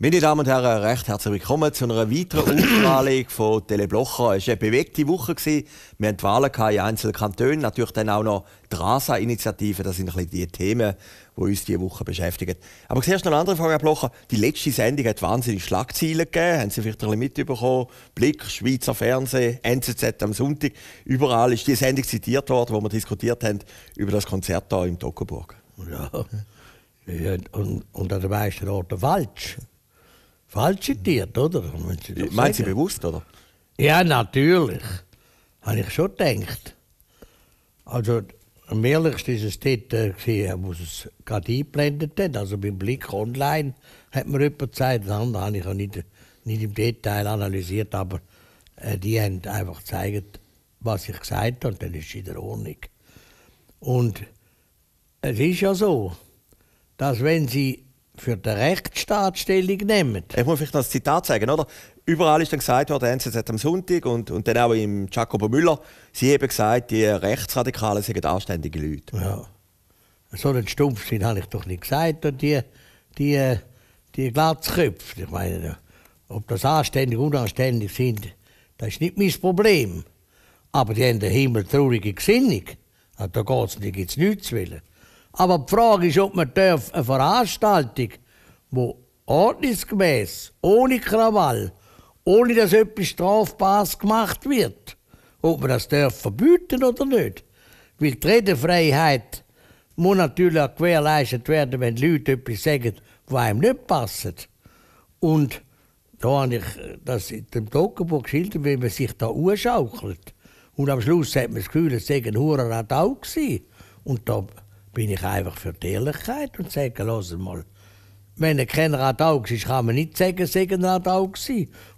Meine Damen und Herren, recht herzlich willkommen zu einer weiteren Ausstrahlung von Teleblocher. Es war eine bewegte Woche. Wir hatten Wahlen in einzelnen Kantonen, natürlich dann auch noch die RASA-Initiative. Das sind ein bisschen die Themen, die uns diese Woche beschäftigen. Aber zuerst noch eine andere Frage, Herr Blocher. Die letzte Sendung hat wahnsinnige Schlagzeilen gegeben. Haben Sie vielleicht ein bisschen mitbekommen? Blick, Schweizer Fernsehen, NZZ am Sonntag. Überall ist die Sendung zitiert worden, wo wir diskutiert haben über das Konzert hier im Toggenburg. Ja. ja. Und, und an den meisten Orten falsch. Falsch zitiert, oder? Meinen Sie bewusst, oder? Ja, natürlich. Habe ich schon gedacht. Also, am ehrlichsten war es dort, äh, wo es gerade eingeblendet hat. Also beim Blick online hat mir jemand gesagt, Das andere habe ich auch nicht, nicht im Detail analysiert, aber äh, die haben einfach gezeigt, was ich gesagt habe, und dann ist es in der Ordnung. Und es ist ja so, dass wenn sie für den Rechtsstaat Stellung nehmen. Ich muss vielleicht noch ein Zitat sagen, oder? Überall ist dann gesagt worden, NZZ am Sonntag und, und dann auch im Jacobo Müller, sie haben gesagt, die Rechtsradikalen sind anständige Leute. Ja. So einen Stumpfsinn habe ich doch nicht gesagt. die, die, die Glatzköpfe, ich meine, ob das anständig, oder unanständig sind, das ist nicht mein Problem. Aber die haben den Himmel traurige Gesinnung. Also da geht es nicht, gibt es nichts zu wollen. Aber die Frage ist, ob man darf eine Veranstaltung, die ordnungsgemäß, ohne Krawall, ohne dass etwas Strafbares gemacht wird, ob man das darf verbieten oder nicht. Weil die Redefreiheit muss natürlich auch gewährleistet werden, wenn Leute etwas sagen, was einem nicht passt. Und da habe ich das in dem Dokumbuch geschildert, wie man sich da anschaukelt. Und am Schluss hat man das Gefühl, es sei ein Hurenrat auch gewesen. Und da bin ich einfach für die Ehrlichkeit und sage, los mal, wenn kein Radau war, kann man nicht sagen, es sei ein Radau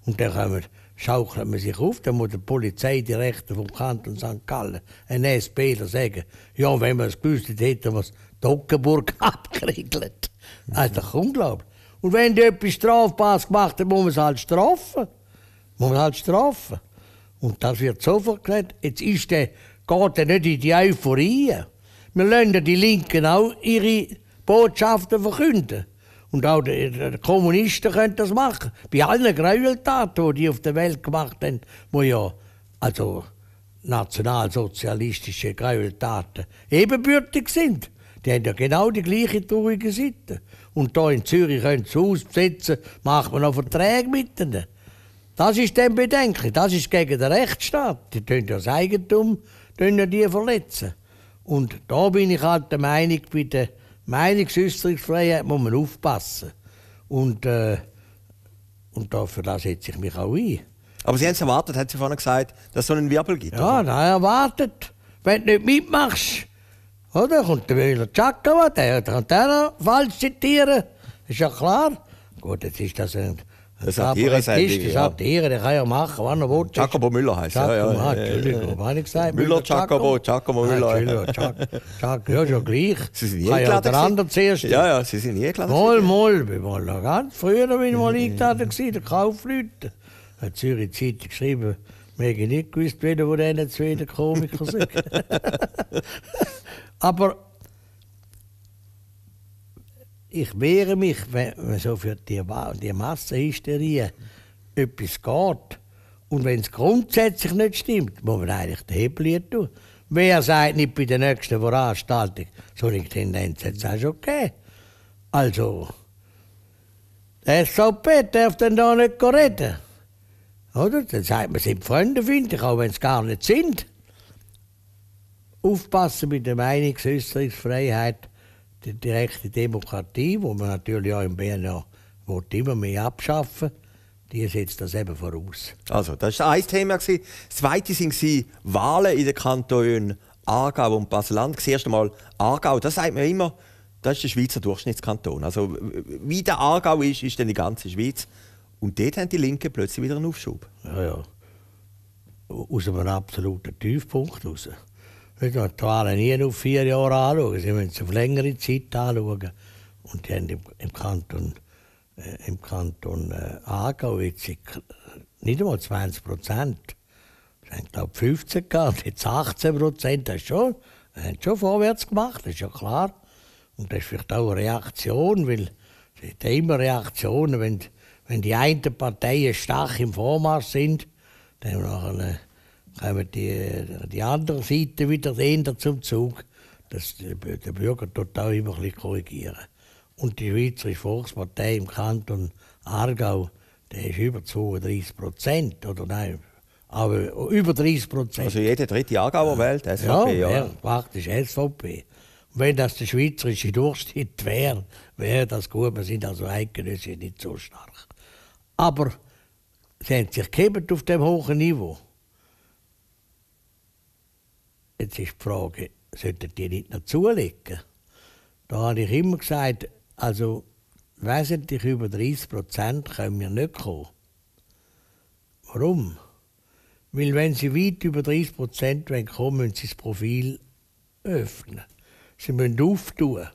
Und dann kommen, schaukelt man sich auf, dann muss der Polizeidirektor vom Kanton St. Gallen, ein SPler, sagen, ja, wenn man es gewusst hätte, hätten wir es Dockenburg abgeriegelt. Mhm. Das ist doch unglaublich. Und wenn du etwas Strafbares gemacht hast, muss man es halt strafen. Muss man halt strafen. Und das wird sofort gesagt, jetzt ist der, geht er nicht in die Euphorie. Wir lassen die Linken auch ihre Botschaften verkünden. Und auch die, Kommunisten können das machen. Bei allen Gräueltaten, die die auf der Welt gemacht haben, wo ja, also nationalsozialistische Gräueltaten ebenbürtig sind. Die haben ja genau die gleiche traurige Seite. Und hier in Zürich können sie ausbesetzen, besetzen, macht man noch Verträge mit ihnen. Das ist dem Bedenken. Das ist gegen den Rechtsstaat. Die tun ja das Eigentum tun ja die verletzen. Und da bin ich halt der Meinung, bei der Meinungsäußerungsfreiheit muss man aufpassen. Und, äh, und dafür setze ich mich auch ein. Aber Sie haben es erwartet, hat Sie vorhin gesagt, dass es so einen Wirbel gibt. Ja, oder? nein, erwartet. Wenn du nicht mitmachst, oder? Kommt der Müller Tschakka, der kann auch falsch zitieren. Ist ja klar. Gut, jetzt ist das ein das hat ihre Sendung. Das hat ihre, der kann ja machen, wann er will. Jacobo Müller heißt er. Ja, ah, ja, Entschuldigung, habe ich gesagt. Müller, Jacobo, Jacobo Müller. Ja, schon gleich. Sie sind nie eingeladen. Der andere zuerst. Ja, ja, Sie sind nie eingeladen. Mal, mal, bin mal ganz früher bin ich mal eingeladen gewesen, der Kaufleute. Hat Zürich Zeitung geschrieben, wir hätten nicht gewusst, wer diese zwei Komiker sind. Aber ich wehre mich, wenn so für die, die Massenhysterie etwas geht. Und wenn es grundsätzlich nicht stimmt, muss man eigentlich den Hebel tun. Wer sagt nicht bei der nächsten Veranstaltung, so eine Tendenz hat es auch schon gegeben. Also, der SVP darf dann da nicht reden. Oder? Dann sagt man, sind Freunde, finde ich, auch wenn es gar nicht sind. Aufpassen mit der Meinungsäußerungsfreiheit die direkte Demokratie, die man natürlich auch in Bern immer mehr abschaffen die setzt das eben voraus. Also, das war ein Thema. Das zweite waren Wahlen in den Kantonen Aargau und Baseland. land Das erste Mal Aargau, das sagt man immer, das ist der Schweizer Durchschnittskanton. Also, wie der Aargau ist, ist dann die ganze Schweiz. Und dort haben die Linken plötzlich wieder einen Aufschub. Ja, ja. Aus einem absoluten Tiefpunkt heraus. Die Wahlen nie auf vier Jahre anschauen, sie müssen sie auf längere Zeit anschauen. Und die haben im, Kanton, äh, im Kanton äh, Aargau jetzt nicht einmal 20 Prozent. Sie haben, glaube 15 gehabt, jetzt 18 Prozent. Das ist schon, das haben schon vorwärts gemacht, das ist ja klar. Und das ist vielleicht auch eine Reaktion, weil es gibt immer Reaktionen, wenn, wenn die einen Parteien stark im Vormarsch sind, dann haben wir nachher eine eh, kommen die, die andere Seite wieder eher zum Zug, dass der Bürger total immer ein bisschen korrigieren. Und die Schweizerische Volkspartei im Kanton Aargau, der ist über 32 Prozent, oder nein, aber über 30 Prozent. Also jede dritte Aargauer Welt, SVP, ja? Ja, praktisch SVP. Und wenn das der schweizerische Durchschnitt wäre, wäre das gut. Wir sind also eigentlich nicht so stark. Aber sie haben sich gegeben auf dem hohen Niveau. Jetzt ist die Frage, sollten die nicht noch zulegen? Da habe ich immer gesagt, also wesentlich über 30 Prozent können wir nicht kommen. Warum? Weil wenn sie weit über 30 Prozent kommen, müssen sie das Profil öffnen. Sie müssen auftun.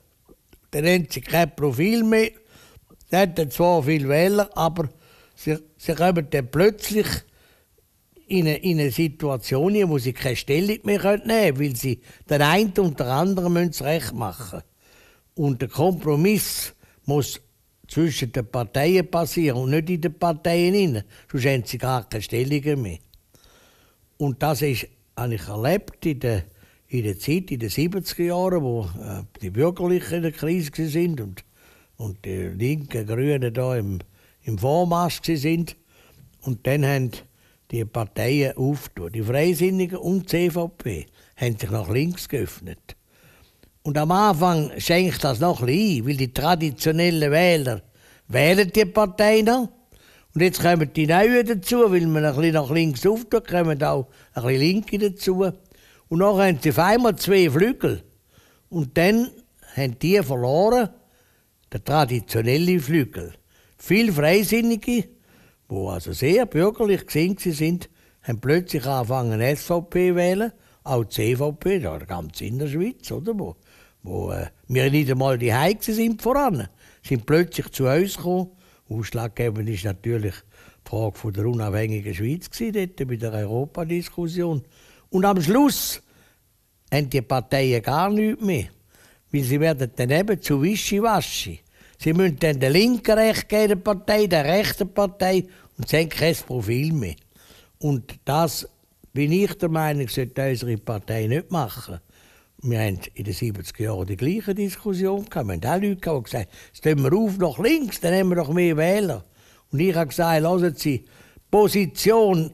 Dann haben sie kein Profil mehr. Sie hätten zwar viel Wähler, aber sie, sie kommen dann plötzlich in eine, in eine Situation hier, wo sie keine Stellung mehr nehmen können, weil sie den einen und den anderen es recht machen müssen. Und der Kompromiss muss zwischen den Parteien passieren und nicht in den Parteien rein. Sonst haben sie gar keine Stellung mehr. Und das ist, habe ich erlebt in der, in der Zeit, in den 70er Jahren, wo äh, die Bürgerlichen in der Krise waren und, und die linken Grünen da im, im Vormarsch waren. Und dann haben die Parteien auftun. Die Freisinnigen und die CVP haben sich nach links geöffnet. Und am Anfang schenkt das noch ein, bisschen, weil die traditionellen Wähler wählen die Partei noch. Und jetzt kommen die Neuen dazu, weil man ein bisschen nach links auftut, kommen auch ein bisschen Linke dazu. Und dann haben sie auf einmal zwei Flügel. Und dann haben die verloren, der traditionelle Flügel. Viele Freisinnige wo also sehr bürgerlich gesehen sind, haben plötzlich angefangen SVP wählen, auch die CVP, das war ganz in der Schweiz, oder? Wo, wo äh, wir nicht einmal die Heize sind voran, sind plötzlich zu uns gekommen. Ausschlaggebend ist natürlich die Frage von der unabhängigen Schweiz gewesen, dort bei der Europadiskussion. Und am Schluss haben die Parteien gar nichts mehr, weil sie werden dann eben zu Wischiwaschi. Sie müssen dann der linken Recht geben, der Partei, der rechten Partei, und sie haben kein Profil mehr. Und das, bin ich der Meinung, sollte unsere Partei nicht machen. Wir haben in den 70er Jahren die gleiche Diskussion gehabt. Wir haben auch Leute gehabt, die gesagt haben, jetzt tun wir auf nach links, dann haben wir noch mehr Wähler. Und ich habe gesagt, hören Sie, Position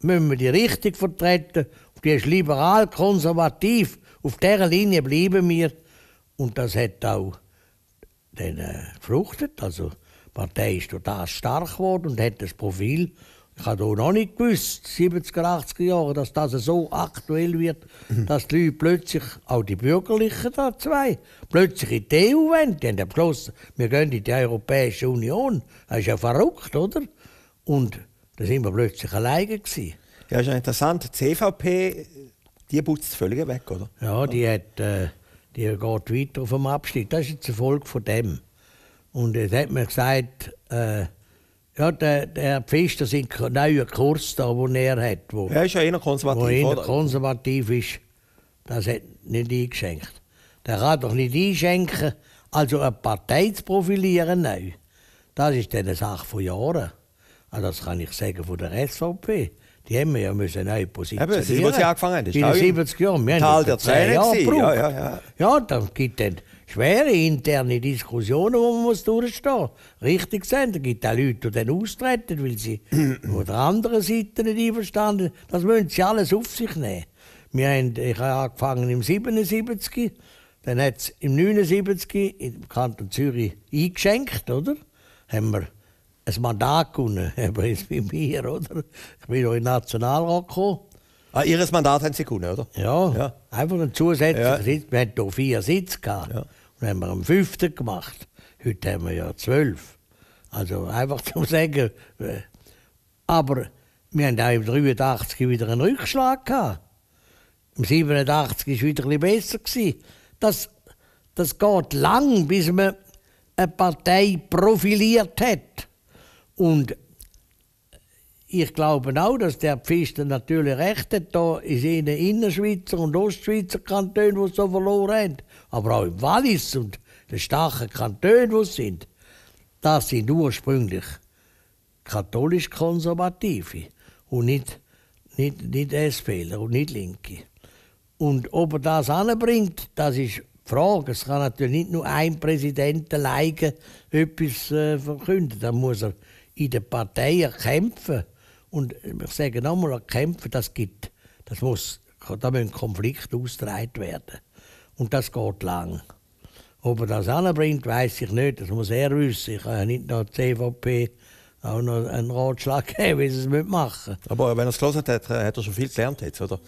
müssen wir die richtig vertreten. Die ist liberal, konservativ. Auf dieser Linie bleiben wir. Und das hat auch dann äh, gefluchtet. Also die Partei ist durch das stark geworden und hat das Profil. Ich habe auch noch nicht gewusst, 70er, 80er Jahre, dass das so aktuell wird, mhm. dass die Leute plötzlich, auch die Bürgerlichen da zwei, plötzlich in die EU wollen. Die haben ja beschlossen, wir gehen in die Europäische Union. Das ist ja verrückt, oder? Und da sind wir plötzlich alleine. Gewesen. Ja, ist ja interessant. Die CVP, die putzt völlig weg, oder? Ja, die hat... Äh, die geht weiter auf dem Abschnitt. Das ist jetzt ein Folge von dem. Und jetzt hat man gesagt, äh, ja, der, der Pfister ist ein neuer Kurs, da, den er hat. Wo, er ist ja eher konservativ, wo eher konservativ ist. Das hat nicht eingeschenkt. Der kann doch nicht einschenken, also eine Partei zu profilieren, nein. Das ist eine Sache von Jahren. Also das kann ich sagen von der SVP. Die haben wir ja müssen neu positionieren. Eben, sie, was sie angefangen haben. In den 70 Jahren. Wir Tal haben der Zähne Jahre ja, ja, ja. ja, dann gibt es schwere interne Diskussionen, die man muss durchstehen muss. Richtig sind. Da gibt es auch Leute, die dann austreten, weil sie von der anderen Seite nicht einverstanden sind. Das müssen sie alles auf sich nehmen. Wir haben, ich habe angefangen im 77. Dann hat es im 79 im Kanton Zürich eingeschenkt, oder? Haben wir ein Mandat gewonnen. Aber jetzt bei mir, oder? Ich bin auch in den Nationalrat gekommen. Ah, ihr Mandat haben Sie gewonnen, oder? Ja, ja. einfach ein zusätzlicher ja. Sitz. Wir hatten hier vier Sitze. Gehabt. Ja. Und haben wir einen fünften gemacht. Heute haben wir ja zwölf. Also einfach zum Sagen. Äh, aber wir haben auch im 83 wieder einen Rückschlag gehabt. Im 87 war es wieder ein besser. Das, das geht lang, bis man eine Partei profiliert hat. Und ich glaube auch, dass der Pfister natürlich recht hat. Da in ihnen Innerschweizer und Ostschweizer Kantone, die so verloren haben. Aber auch im Wallis und den starken Kantonen, die es sind. Das sind ursprünglich katholisch-konservative und nicht, nicht, nicht SPler und nicht Linke. Und ob er das anbringt, das ist die Frage. Es kann natürlich nicht nur ein Präsident alleine etwas äh, verkünden. Da muss er in den Parteien kämpfen. Und ich sage nochmal, kämpfen, das gibt, das muss, da müssen Konflikte ausgetragen werden. Und das geht lang. Ob er das anbringt, weiß ich nicht. Das muss er wissen. Ich kann nicht noch die CVP auch noch einen Ratschlag geben, wie sie es machen Aber wenn er es gehört hat, äh, hat er schon viel gelernt jetzt, oder?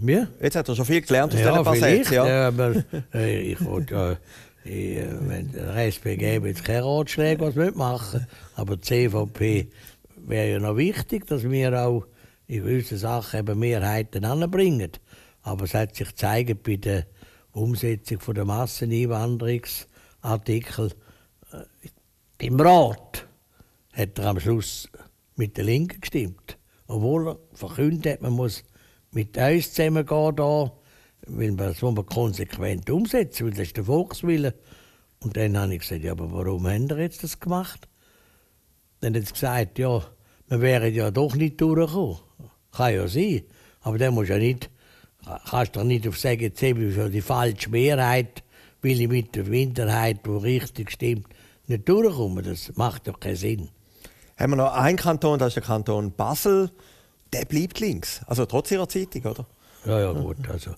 Ja. Jetzt hat er schon viel gelernt aus ja, diesen paar Sätzen. Ja, ja aber äh, ich wollte ja... Die, wenn der SPG mit keinen Ratschlägen was mitmachen. Aber die CVP wäre ja noch wichtig, dass wir auch in gewissen Sachen eben Mehrheiten anbringen. Aber es hat sich gezeigt bei der Umsetzung der Masseneinwanderungsartikel äh, im Rat hat er am Schluss mit der Linken gestimmt. Obwohl er verkündet hat, man muss mit uns zusammengehen Hier will man das man konsequent umsetzen, weil das ist der Volkswille. Und dann habe ich gesagt, ja, aber warum haben wir jetzt das gemacht? Dann hat sie gesagt, ja, wir wären ja doch nicht durchgekommen. Kann ja sein, aber dann musst ja nicht, kannst doch nicht auf sagen, jetzt habe die falsche Mehrheit, weil ich mit der Minderheit, die richtig stimmt, nicht durchkomme. Das macht doch keinen Sinn. Haben wir noch einen Kanton, das ist der Kanton Basel. Der bleibt links, also trotz ihrer Zeitung, oder? Ja, ja, gut. Also,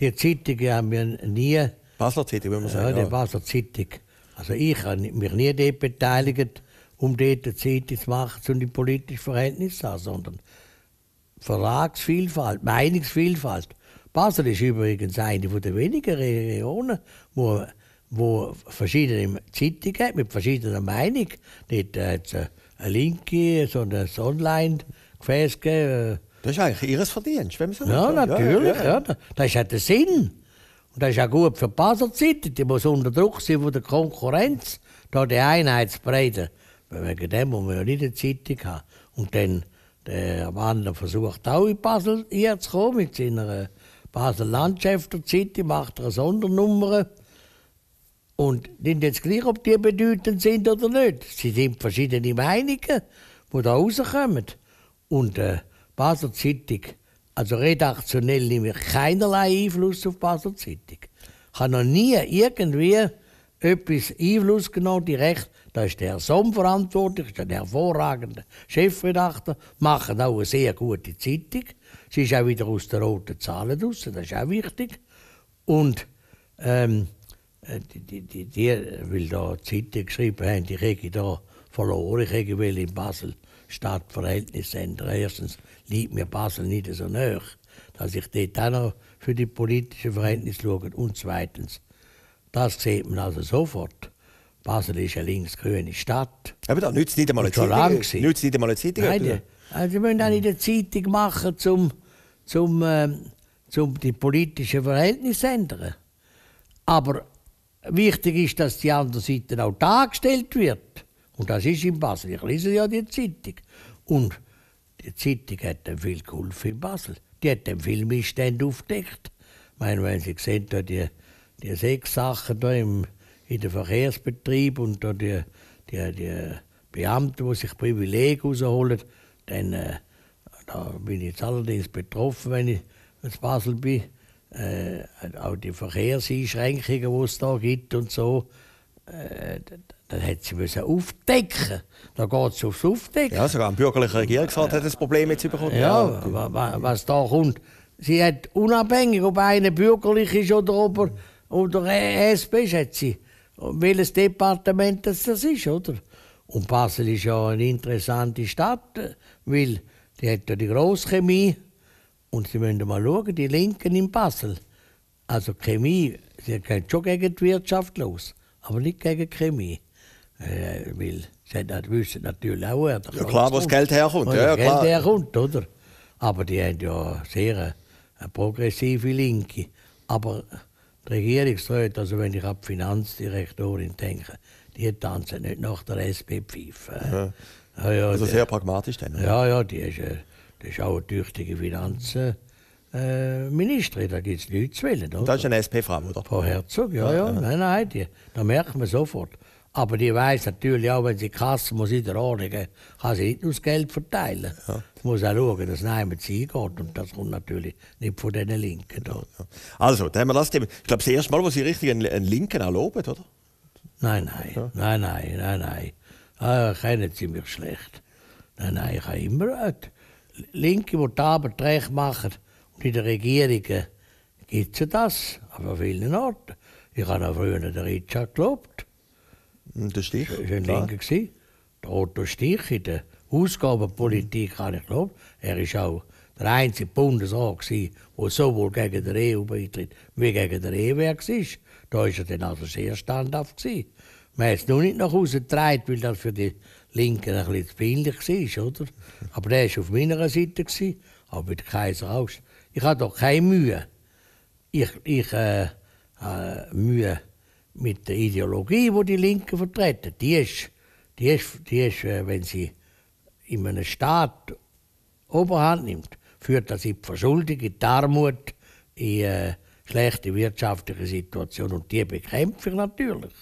die Zeitung haben wir nie. Basler Zeitung, wenn man sagen. Ja, die Basler Zeitung. Also ich habe mich nie dort beteiligt, um dort eine Zeitung zu machen, um die politischen Verhältnisse zu haben, sondern Verlagsvielfalt, Meinungsvielfalt. Basel ist übrigens eine der wenigen Regionen, wo, wo verschiedene Zeitungen hat, mit verschiedener Meinung. Dort hat es eine linke, so ein Online-Gefäß gegeben, äh, das ist eigentlich ihres Verdienst, wenn man so Ja, will. natürlich. Ja, ja. ja. Das ist ja der Sinn. Und das ist ja gut für die Basel Zeitung. Die muss unter Druck sein von der Konkurrenz, da die Einheit zu breiten. Wegen dem muss man ja nicht eine Zeitung haben. Und dann der Wandler versucht auch in Basel hier zu kommen mit seiner Basel Landschaft Zeitung, macht eine Sondernummer. Und nicht jetzt gleich, ob die bedeutend sind oder nicht. Sie sind verschiedene Meinungen, die da rauskommen. Und äh, Basel Zeitung, also redaktionell nehme ich keinerlei Einfluss auf Basel Zeitung. Ich habe noch nie irgendwie etwas Einfluss genommen direkt. Da ist der Herr Somm verantwortlich, ist ein hervorragender Chefredakteur, macht auch eine sehr gute Zeitung. Sie ist auch wieder aus den roten Zahlen raus, das ist auch wichtig. Und ähm, äh, die, die, die, die, weil da Zeitung geschrieben haben, die kriege ich da verloren kriegen, weil in Basel steht ändern. Erstens liegt mir Basel nicht so näher, dass ich dort auch noch für die politischen Verhältnisse schaue. Und zweitens, das sieht man also sofort. Basel ist eine linksgrüne Stadt. Aber da nützt nicht einmal eine Zeitung. Nützt nicht einmal eine Zeitung. Nein, also wir müssen auch nicht eine Zeitung machen, um zum, äh, zum die politischen Verhältnisse zu ändern. Aber wichtig ist, dass die andere Seite auch dargestellt wird. Und das ist in Basel. Ich lese ja die Zeitung. Und die Zeitung hat dann viel geholfen in Basel. Die hat dann viel Missstände aufgedeckt. Ich meine, wenn Sie sehen, da die, die sechs Sachen da im, in den Verkehrsbetrieb und da die, die, die Beamten, die sich Privileg rausholen, dann äh, da bin ich jetzt allerdings betroffen, wenn ich in Basel bin. Äh, auch die Verkehrseinschränkungen, die es da gibt und so. Äh, dann hätte sie müssen aufdecken Da geht es aufs Aufdecken. Ja, sogar ein bürgerlicher Regierungsrat hat das Problem jetzt bekommen. Ja, ja, was da kommt. Sie hat unabhängig, ob einer bürgerlich ist oder ob er oder e, e SP ist, hat sie. Welches Departement das, das ist, oder? Und Basel ist ja eine interessante Stadt, weil die hat ja die Grosschemie. Und Sie müssen mal schauen, die Linken in Basel. Also Chemie, sie gehen schon gegen die Wirtschaft los, aber nicht gegen Chemie weil sie wissen natürlich auch, ja, klar, wo das Geld herkommt. Wo ja, das Geld herkommt, oder? Aber die haben ja sehr eine progressive Linke. Aber die Regierungsräte, also wenn ich an die Finanzdirektorin denke, die tanzen nicht nach der SP-Pfeife. Eh. Ja. Ja, ja, also sehr pragmatisch dann. Ja, ja, die ist, die ist auch eine tüchtige Finanzministerin, äh, da gibt es nichts zu wählen. Oder? Das ist eine SP-Frau, oder? Frau Herzog, ja, ja, nein, nein, die, da merkt man sofort. Aber die weiß natürlich auch, wenn sie Kasse muss in der Ordnung, kann sie nicht nur das Geld verteilen. Ja. muss auch schauen, dass niemand sie hingeht. Und das kommt natürlich nicht von diesen Linken. Da. Also, dann haben wir das Thema. Ich glaube, das erste Mal, wo Sie richtig einen, Linken auch loben, oder? Nein, nein, ja. nein, nein, nein, nein. Ah, kennen Sie mich schlecht. Nein, nein, ich habe immer... Linke, die die Arbeit machen und in den Regierungen gibt es das, aber an vielen Orten. Ich habe auch früher den Richard gelobt. Hm, der Stich? Schön ja. linker Der Otto Stich in der Ausgabenpolitik, habe ich geglaubt. Er war auch der einzige Bundesrat, der sowohl gegen den EU-Beitritt wie gegen den EWR war. Da war er dann also sehr standhaft. Man hat es noch nicht nach Hause getragen, weil das für die Linken ein bisschen zu peinlich war. Oder? Aber er war auf meiner Seite, gewesen, aber mit Kaiser auch. Ich hatte doch keine Mühe. Ich, ich äh, äh, Mühe mit der Ideologie, wo die Linken vertreten, die ist, die ist, die ist äh, wenn sie in einem Staat Oberhand nimmt, führt das in die Verschuldung, in die Armut, in äh, schlechte wirtschaftliche Situation. Und die bekämpfe ich natürlich.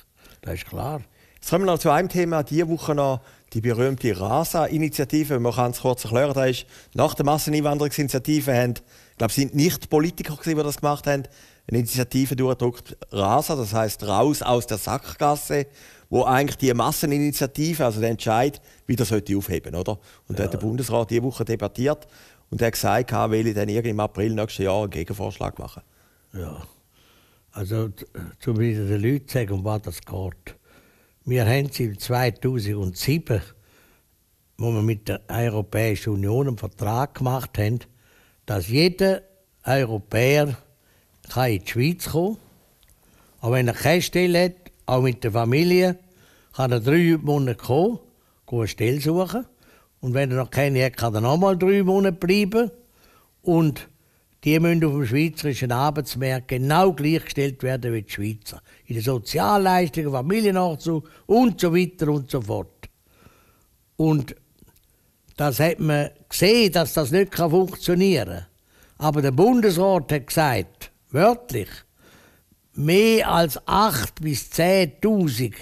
Das ist klar. Jetzt kommen wir noch zu einem Thema. Diese Woche noch die berühmte RASA-Initiative. Man kann es kurz erklären. Das ist nach der Masseneinwanderungsinitiative haben, ich glaube, es sind nicht Politiker, die das gemacht haben eine Initiative durchdruckt, RASA, das heißt Raus aus der Sackgasse, wo eigentlich die Masseninitiative, also der Entscheid, wieder sollte aufheben, oder? Und ja. hat der Bundesrat diese Woche debattiert und er gesagt, ich will dann irgendwie im April nächsten Jahr einen Gegenvorschlag machen. Ja, also zum wieder den Leuten sagen, um was das geht. Wir haben es im 2007, wo wir mit der Europäischen Union einen Vertrag gemacht haben, dass jeder Europäer kann in die Schweiz kommen. Aber wenn er keine Stelle hat, auch mit der Familie, kann er drei Monate kommen, gehen eine Stelle suchen. Und wenn er noch keine hat, kann er nochmal drei Monate bleiben. Und die müssen auf dem schweizerischen Arbeitsmarkt genau gleichgestellt werden wie die Schweizer. In den Sozialleistungen, Familiennachzug und so weiter und so fort. Und das hat man gesehen, dass das nicht funktionieren kann. Aber der Bundesrat hat gesagt, wörtlich, mehr als 8.000 bis 10.000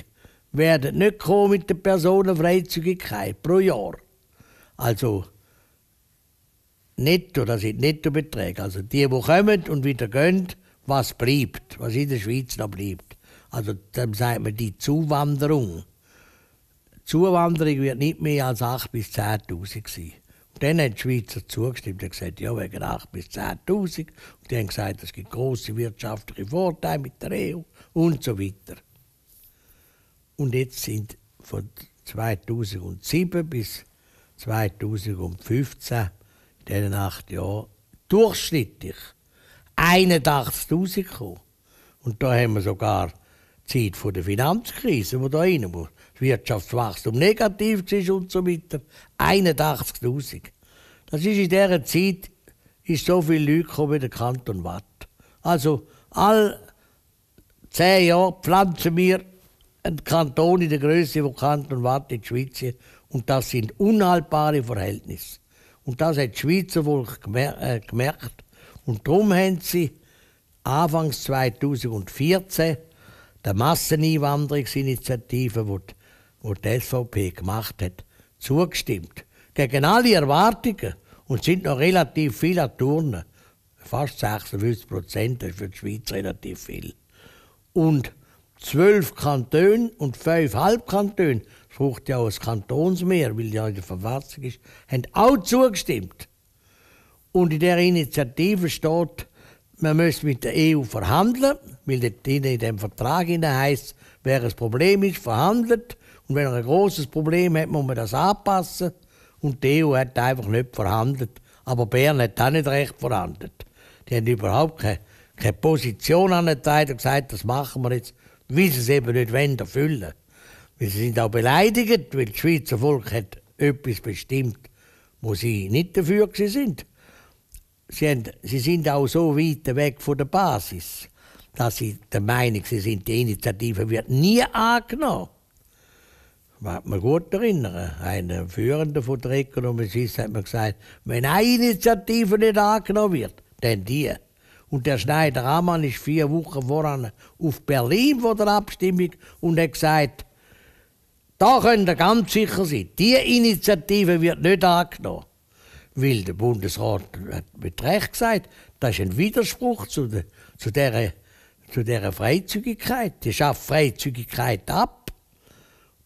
werden nicht kommen mit der Personenfreizügigkeit pro Jahr. Also netto, das sind Nettobeträge. Also die, die kommen und wieder gehen, was bleibt, was in der Schweiz noch bleibt. Also dann sagt man die Zuwanderung. Zuwanderung wird nicht mehr als 8.000 bis 10.000 sein. Dann haben die Schweizer zugestimmt und gesagt, ja, wegen 8.000 bis 10.000. Und die haben gesagt, es gibt große wirtschaftliche Vorteile mit der EU und so weiter. Und jetzt sind von 2007 bis 2015, in diesen acht Jahren, durchschnittlich 81.000 gekommen. Und da haben wir sogar die Zeit der Finanzkrise, die da rein muss das Wirtschaftswachstum negativ war und so weiter. 81.000. Das ist in dieser Zeit ist so viele Leute gekommen wie der Kanton Watt. Also all zehn Jahre pflanzen wir einen Kanton in der Größe von Kanton Watt in der Schweiz. Und das sind unhaltbare Verhältnisse. Und das hat die Schweizer Volk äh, gemerkt. Und darum haben sie Anfang 2014 der Masseneinwanderungsinitiative, die was die SVP gemacht hat, zugestimmt. Gegen alle Erwartungen und sind noch relativ viele Turnen. Fast 56 Prozent, das ist für die Schweiz relativ viel. Und zwölf Kantone und fünf Halbkantone, das braucht ja auch das Kantonsmeer, weil ja in der Verfassung ist, haben auch zugestimmt. Und in der Initiative steht, man müsse mit der EU verhandeln, weil in dem Vertrag heißt, wer ein Problem ist, verhandelt und wenn er ein großes Problem hat, muss man das anpassen. Und die EU hat einfach nicht verhandelt. Aber Bern hat auch nicht recht verhandelt. Die haben überhaupt keine, keine Position angeteilt und gesagt, das machen wir jetzt, weil sie es eben nicht wollen, erfüllen. Weil sie sind auch beleidigt, weil das Schweizer Volk hat etwas bestimmt, wo sie nicht dafür sind. Sie, sie sind auch so weit weg von der Basis, dass sie der Meinung sind, die Initiative wird nie angenommen hat man gut erinnern. Ein Führender von der Ökonomie hat mir gesagt, wenn eine Initiative nicht angenommen wird, dann die. Und der Schneider Amann ist vier Wochen voran auf Berlin vor der Abstimmung und hat gesagt, da könnt ihr ganz sicher sein, diese Initiative wird nicht angenommen. Weil der Bundesrat hat mit Recht gesagt, das ist ein Widerspruch zu, der, zu, dieser, zu dieser Freizügigkeit. Die schafft Freizügigkeit ab.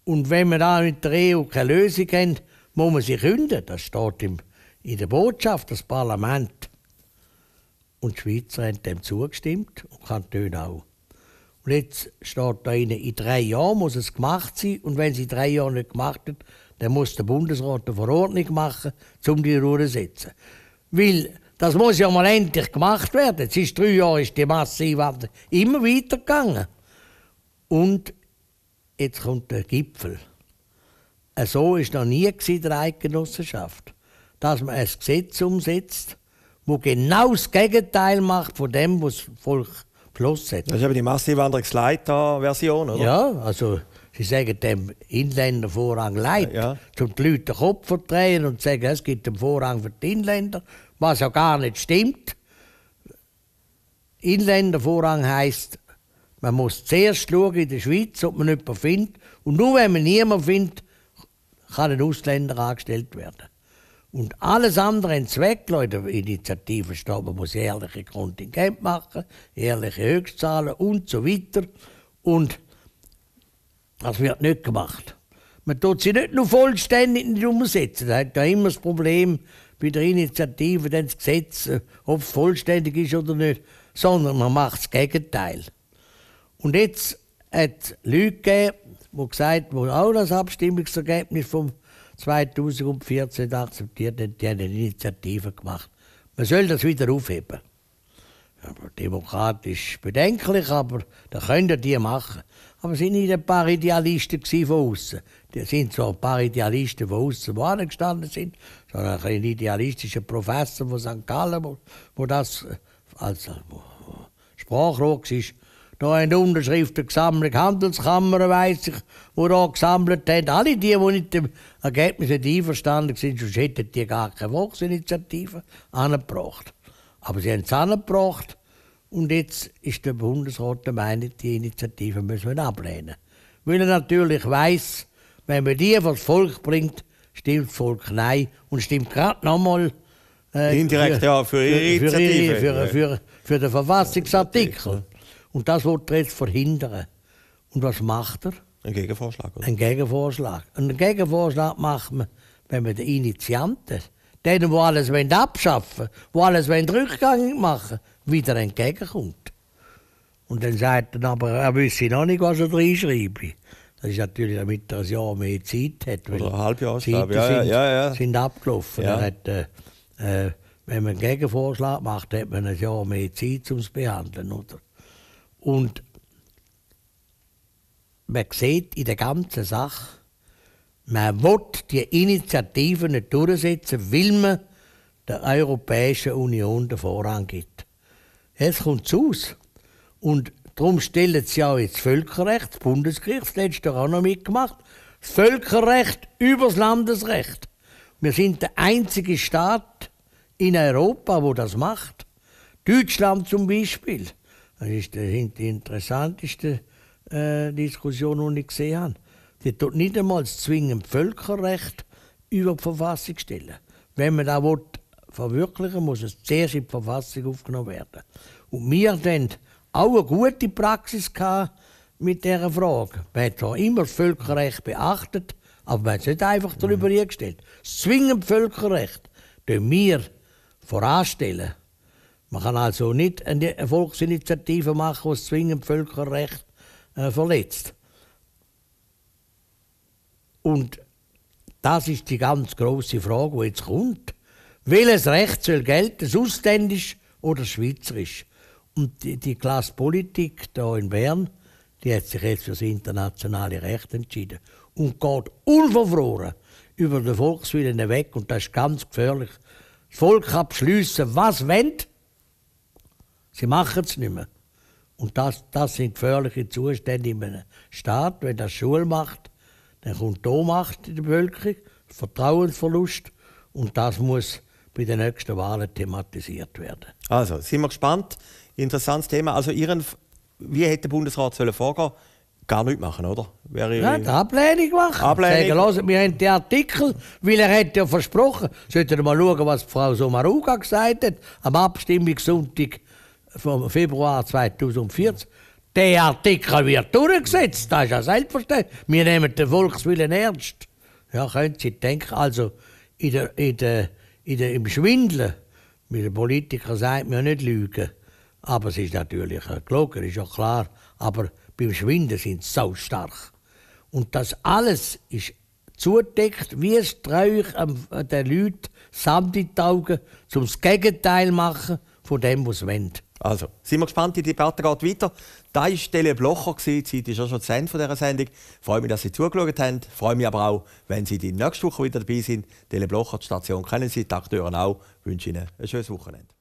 Und wenn wir da mit der EU keine Lösung haben, muss man sie künden. Das steht im, in der Botschaft, das Parlament. Und die Schweizer haben dem zugestimmt und Kantone auch. Und jetzt steht da rein, in drei Jahren muss es gemacht sein. Und wenn sie drei Jahre nicht gemacht hat, dann muss der Bundesrat eine Verordnung machen, um die Ruhe zu setzen. Weil das muss ja mal endlich gemacht werden. Jetzt ist drei Jahre ist die Masseneinwanderung immer weitergegangen. Und jetzt kommt der Gipfel. Äh, so ist noch nie in der Eidgenossenschaft, dass man ein Gesetz umsetzt, wo genau das Gegenteil macht von dem, was das Volk beschlossen hat. Das ist aber die Massenwanderungsleiter-Version, oder? Ja, also sie sagen dem Inländer Vorrang Leid, ja. zum die Leute den Kopf verdrehen und zu sagen, es gibt einen Vorrang für die Inländer, was ja gar nicht stimmt. Inländer Vorrang heisst, man muss zuerst schauen in der Schweiz, ob man jemanden findet. Und nur wenn man niemanden findet, kann ein Ausländer angestellt werden. Und alles andere ein Zweck, Leute, Initiativen stehen. muss jährliche Kontingent machen, jährliche Höchstzahlen und so weiter. Und das wird nicht gemacht. Man tut sie nicht nur vollständig nicht umsetzen. Da hat ja immer das Problem bei der Initiative, dann das Gesetz, äh, ob es vollständig ist oder nicht, sondern man macht das Gegenteil. Und jetzt hat es Leute gegeben, die gesagt haben, die auch das Abstimmungsergebnis vom 2014 akzeptiert haben, die haben eine Initiative gemacht. Man soll das wieder aufheben. Aber demokratisch bedenklich, aber das können die machen. Aber sind nicht ein paar Idealisten von außen. Die sind so ein paar Idealisten von außen, die angestanden sind, sondern ein idealistischer Professor von St. Gallen, der das äh, als äh, Sprachrohr war noch eine Unterschriftensammlung, Handelskammer weiss ich, die da gesammelt haben. Alle die, die mit dem Ergebnis einverstanden sind, sonst hätten die gar keine Volksinitiative angebracht. Aber sie haben es angebracht und jetzt ist der Bundesrat der Meinung, die Initiative müssen wir ablehnen. Weil er natürlich weiß, wenn man die vor das Volk bringt, stimmt das Volk Nein und stimmt gerade nochmal äh, Indirekt ja, für Ihre Initiative. Für, für, für, für den Verfassungsartikel. Und das wird er jetzt verhindern. Und was macht er? Ein Gegenvorschlag, oder? Ein Gegenvorschlag. einen Gegenvorschlag macht man, wenn man den Initianten, denen, die alles abschaffen wollen, die alles rückgängig machen wollen, wieder entgegenkommt. Und dann sagt er aber, er wüsste noch nicht, was er reinschreibe. Das ist natürlich, damit er ein Jahr mehr Zeit hat. Oder ein halbes Jahr, ja, sind, ja, ja. sind abgelaufen. Ja. Hat, äh, wenn man einen Gegenvorschlag macht, hat man ein Jahr mehr Zeit, um es zu behandeln. Oder? Und man sieht in der ganzen Sache, man will die Initiative nicht durchsetzen, weil man der Europäischen Union den Vorrang gibt. Es kommt zu aus. Und darum stellen sie auch jetzt Völkerrecht, das Bundesgericht, das letzte Jahr auch noch mitgemacht, das Völkerrecht über das Landesrecht. Wir sind der einzige Staat in Europa, wo das macht. Deutschland zum Beispiel. Das ist die, interessanteste äh, Diskussion, die ich gesehen habe. Die tut nicht einmal zwingend Völkerrecht über die Verfassung stellen. Wenn man das will, verwirklichen muss es zuerst in die Verfassung aufgenommen werden. Und wir hatten auch eine gute Praxis mit dieser Frage. Man hat zwar immer das Völkerrecht beachtet, aber man hat es nicht einfach darüber mhm. hingestellt. Das zwingende Völkerrecht, das wir voranstellen, man kann also nicht eine Volksinitiative machen, die zwingend Völkerrecht äh, verletzt. Und das ist die ganz große Frage, die jetzt kommt. Welches Recht soll gelten, das ausländisch oder schweizerisch? Und die, die Klasse Politik hier in Bern, die hat sich jetzt für das internationale Recht entschieden und geht unverfroren über den Volkswillen weg. Und das ist ganz gefährlich. Das Volk kann abschliessen, was wendet Sie machen es nicht mehr. Und das, das sind gefährliche Zustände in einem Staat. Wenn das Schule macht, dann kommt da Macht in der Bevölkerung, Vertrauensverlust. Und das muss bei den nächsten Wahlen thematisiert werden. Also, sind wir gespannt. Interessantes Thema. Also, Ihren, wie hätte der Bundesrat sollen vorgehen Gar nichts machen, oder? Wäre ja, die Ablehnung machen. Ablehnung. Sagen, wir haben den Artikel, weil er hat ja versprochen. Sollten wir mal schauen, was Frau Somaruga gesagt hat am Abstimmungssonntag vom Februar 2014. Der Artikel wird durchgesetzt, das ist ja selbstverständlich. Wir nehmen den Volkswillen ernst. Ja, können Sie denken, also in der, in der, in der, im Schwindeln, mit den Politikern sagt man ja nicht lügen. Aber es ist natürlich gelogen, ist ja klar. Aber beim Schwinden sind sie so stark. Und das alles ist zudeckt wie ein Strauch äh, den Leuten samt in die Augen, um das Gegenteil machen von dem, was sie wollen. Also, sind wir gespannt, die Debatte geht weiter. Da war Stelle Blocher, die Zeit ist ja schon zu Ende dieser Sendung. Ich freue mich, dass Sie zugeschaut haben. Ich freue mich aber auch, wenn Sie die nächste Woche wieder dabei sind. Stelle Blocher, die Station kennen Sie, die Akteuren auch. Ich wünsche Ihnen ein schönes Wochenende.